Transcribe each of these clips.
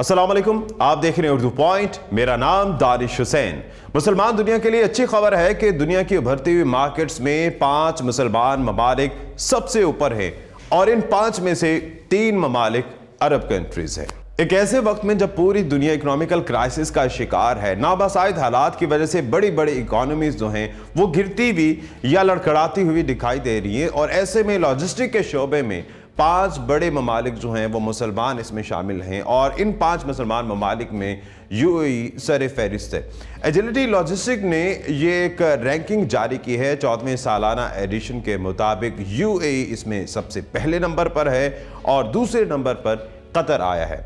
असलम आप देख रहे हैं उर्दू पॉइंट मेरा नाम दानिश हुसैन मुसलमान दुनिया के लिए अच्छी खबर है कि दुनिया की उभरती हुई मार्केट्स में पांच मुसलमान ममालिक सबसे ऊपर हैं और इन पांच में से तीन ममालिक अरब कंट्रीज हैं एक ऐसे वक्त में जब पूरी दुनिया इकोनॉमिकल क्राइसिस का शिकार है नाबासाइद हालात की वजह से बड़ी बड़ी इकोनॉमीज जो हैं वो गिरती हुई या लड़खड़ाती हुई दिखाई दे रही है और ऐसे में लॉजिस्टिक के शोबे में पांच बड़े ममालिक जो हैं वो मुसलमान इसमें शामिल हैं और इन पांच मुसलमान ममालिक में यू ए सर फहरिस्त है एजिलिटी लॉजिस्टिक ने ये एक रैंकिंग जारी की है चौथवें सालाना एडिशन के मुताबिक यू ए इसमें सबसे पहले नंबर पर है और दूसरे नंबर पर कतर आया है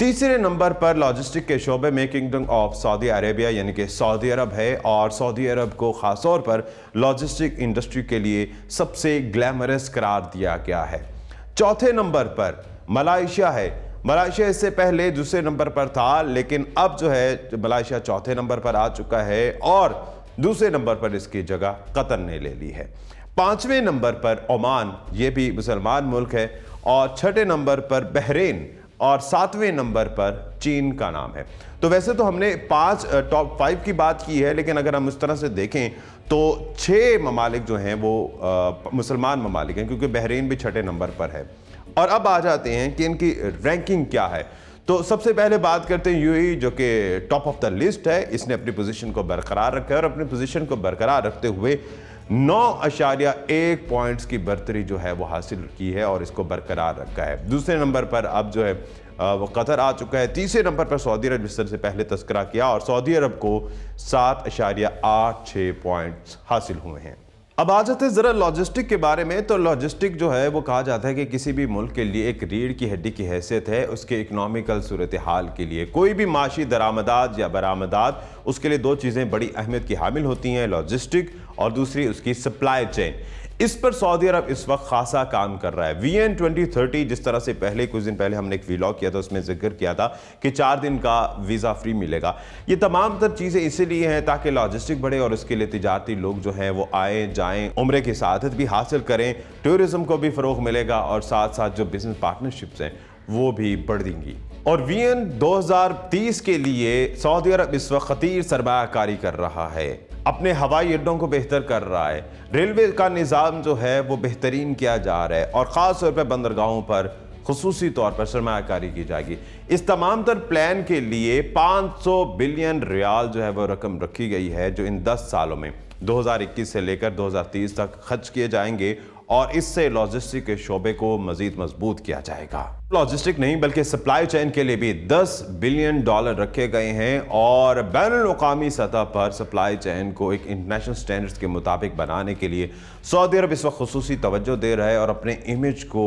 तीसरे नंबर पर लॉजिस्टिक के शोबे में किंगडम ऑफ सऊदी अरेबिया यानी कि सऊदी अरब है और सऊदी अरब को ख़ास तौर पर लॉजिस्टिक इंडस्ट्री के लिए सबसे ग्लैमरस करार दिया गया है चौथे नंबर पर मलाइशिया है मलाइशिया इससे पहले दूसरे नंबर पर था लेकिन अब जो है मलाइशिया चौथे नंबर पर आ चुका है और दूसरे नंबर पर इसकी जगह कतर ने ले ली है पांचवें नंबर पर ओमान ये भी मुसलमान मुल्क है और छठे नंबर पर बहरीन और सातवें नंबर पर चीन का नाम है तो वैसे तो हमने पांच टॉप फाइव की बात की है लेकिन अगर हम उस तरह से देखें तो छह ममालिक जो हैं वो मुसलमान ममालिक हैं क्योंकि बहरीन भी छठे नंबर पर है और अब आ जाते हैं कि इनकी रैंकिंग क्या है तो सबसे पहले बात करते हैं यूएई जो कि टॉप ऑफ द लिस्ट है इसने अपनी पोजीशन को बरकरार रखा है और अपनी पोजीशन को बरकरार रखते हुए नौ अशारिया एक पॉइंट्स की बर्तरी जो है वो हासिल की है और इसको बरकरार रखा है दूसरे नंबर पर अब जो है वो कतर आ चुका है तीसरे नंबर पर सऊदी अरब जिस से पहले तस्करा किया और सऊदी अरब को सात अशारिया आठ छः पॉइंट्स हासिल हुए हैं अब आ जाते हैं ज़रा लॉजिस्टिक के बारे में तो लॉजिस्टिक जो है वो कहा जाता है कि किसी भी मुल्क के लिए एक रीढ़ की हड्डी की हैसियत है उसके इकनॉमिकल सूरत हाल के लिए कोई भी माशी दरामदात या बरामदात उसके लिए दो चीज़ें बड़ी अहमियत की हामिल होती हैं लॉजिस्टिक और दूसरी उसकी सप्लाई चेन इस पर सऊदी अरब इस वक्त खासा काम कर रहा है वी एन ट्वेंटी थर्टी जिस तरह से पहले कुछ दिन पहले हमने एक वीलॉग किया था उसमें जिक्र किया था कि चार दिन का वीज़ा फ्री मिलेगा ये तमाम तर चीज़ें इसीलिए हैं ताकि लॉजिस्टिक बढ़े और उसके लिए तजारती लोग जो हैं वो आए जाएँ उम्र की शहादत भी हासिल करें टूरिज़म को भी फ़रोग मिलेगा और साथ साथ जो बिज़नेस पार्टनरशिप्स हैं वो भी बढ़ देंगी और वी एन दो हज़ार तीस के लिए सऊदी अरब इस वक्त खतीर सरमाकारी कर रहा है अपने हवाई अड्डों को बेहतर कर रहा है रेलवे का निज़ाम जो है वो बेहतरीन किया जा रहा है और ख़ास तौर पर बंदरगाहों पर खसूसी तौर पर सरमाकारी की जाएगी इस तमाम तर प्लान के लिए 500 बिलियन रियाल जो है वो रकम रखी गई है जो इन 10 सालों में 2021 से लेकर 2030 तक खर्च किए जाएंगे और इससे लॉजिस्टिक के शोबे को मज़ीद मजबूत किया जाएगा लॉजिस्टिक नहीं बल्कि सप्लाई चैन के लिए भी 10 बिलियन डॉलर रखे गए हैं और बैन अवी सतह पर सप्लाई चैन को एक इंटरनेशनल स्टैंडर्ड्स के मुताबिक बनाने के लिए सऊदी अरब इस वक्त खसूस तोज्जो दे रहा है और अपने इमेज को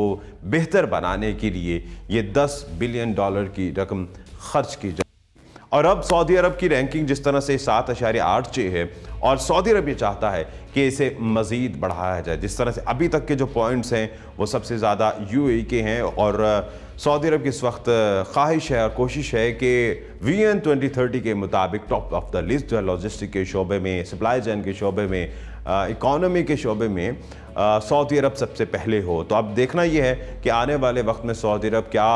बेहतर बनाने के लिए ये 10 बिलियन डॉलर की रकम खर्च की जा और अब सऊदी अरब की रैंकिंग जिस तरह से सात अशारे आठ छः है और सऊदी अरब ये चाहता है कि इसे मज़ीद बढ़ाया जाए जिस तरह से अभी तक के जो पॉइंट्स हैं वो सबसे ज़्यादा यू e के हैं और सऊदी अरब की इस वक्त ख्वाहिश है और कोशिश है कि वी एन ट्वेंटी थर्टी के मुताबिक टॉप ऑफ द लिस्ट जो है लॉजिस्टिक के शोबे में सप्लाई चैन के शोबे में इकॉनमी के शोबे में सऊदी अरब सबसे पहले हो तो अब देखना यह है कि आने वाले वक्त में सऊदी अरब क्या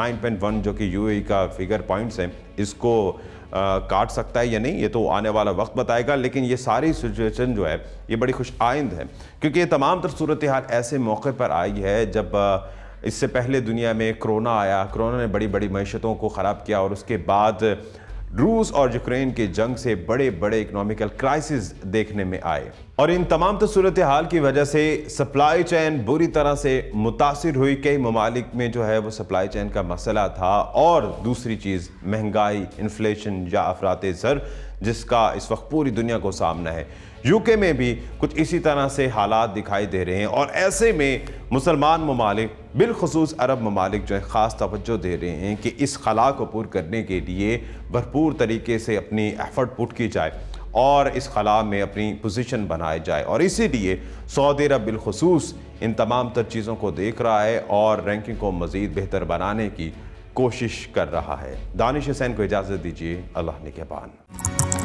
9.1 जो कि यूएई e का फिगर पॉइंट्स हैं इसको आ, काट सकता है या नहीं ये तो आने वाला वक्त बताएगा लेकिन ये सारी सिचुएशन जो है ये बड़ी खुश आइंद है क्योंकि ये तमाम तर सूरत हाल ऐसे मौके पर आई है जब आ, इससे पहले दुनिया में कोरोना आया कोरोना ने बड़ी बड़ी मीशतों को ख़राब किया और उसके बाद रूस और यूक्रेन के जंग से बड़े बड़े इकनॉमिकल क्राइसिस देखने में आए और इन तमाम तो सूरत हाल की वजह से सप्लाई चैन बुरी तरह से मुतासर हुई कई ममालिक में जो है वो सप्लाई चैन का मसला था और दूसरी चीज़ महंगाई इन्फ्लेशन या अफरात ज़र जिसका इस वक्त पूरी दुनिया को सामना है यूके में भी कुछ इसी तरह से हालात दिखाई दे रहे हैं और ऐसे में मुसलमान ममालिक बिलखसूस अरब ममालिक जो है ख़ास तोज्जो दे रहे हैं कि इस खला को पूर करने के लिए भरपूर तरीके से अपनी एफर्ट पुट की जाए और इस खला में अपनी पोजीशन बनाए जाए और इसीलिए सऊदी अरब बिलखसूस इन तमाम तर चीज़ों को देख रहा है और रैंकिंग को मज़ीद बेहतर बनाने की कोशिश कर रहा है दानिश हुसैन को इजाज़त दीजिए अल्लाह ने